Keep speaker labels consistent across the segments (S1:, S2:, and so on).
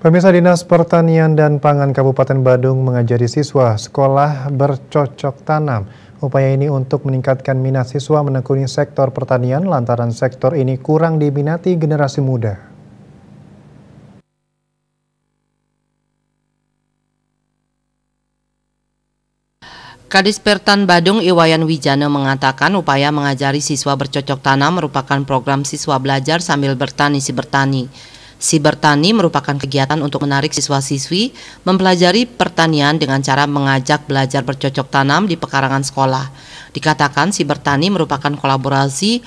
S1: Pemirsa Dinas Pertanian dan Pangan Kabupaten Badung mengajari siswa sekolah bercocok tanam. Upaya ini untuk meningkatkan minat siswa menekuni sektor pertanian lantaran sektor ini kurang diminati generasi muda.
S2: Kadis Pertan Badung Iwayan Wijana mengatakan upaya mengajari siswa bercocok tanam merupakan program siswa belajar sambil bertani si bertani. Sibertani merupakan kegiatan untuk menarik siswa-siswi mempelajari pertanian dengan cara mengajak belajar bercocok tanam di pekarangan sekolah. Dikatakan Sibertani merupakan kolaborasi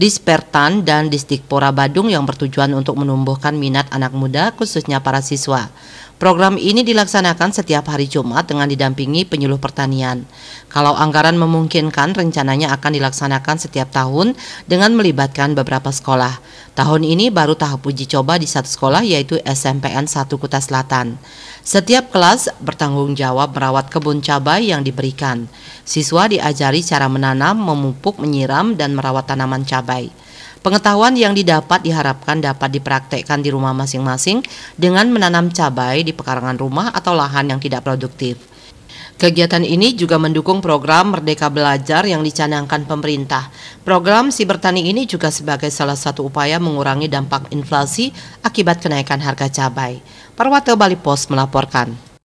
S2: Dispertan dan Distikpora Badung yang bertujuan untuk menumbuhkan minat anak muda khususnya para siswa. Program ini dilaksanakan setiap hari Jumat dengan didampingi penyuluh pertanian. Kalau anggaran memungkinkan, rencananya akan dilaksanakan setiap tahun dengan melibatkan beberapa sekolah. Tahun ini baru tahap uji coba di satu sekolah yaitu SMPN 1 Kuta Selatan. Setiap kelas bertanggung jawab merawat kebun cabai yang diberikan. Siswa diajari cara menanam, memupuk, menyiram, dan merawat tanaman cabai tercapai. Pengetahuan yang didapat diharapkan dapat dipraktekkan di rumah masing-masing dengan menanam cabai di pekarangan rumah atau lahan yang tidak produktif. Kegiatan ini juga mendukung program Merdeka Belajar yang dicanangkan pemerintah. Program si bertani ini juga sebagai salah satu upaya mengurangi dampak inflasi akibat kenaikan harga cabai. Parwate Bali Post melaporkan.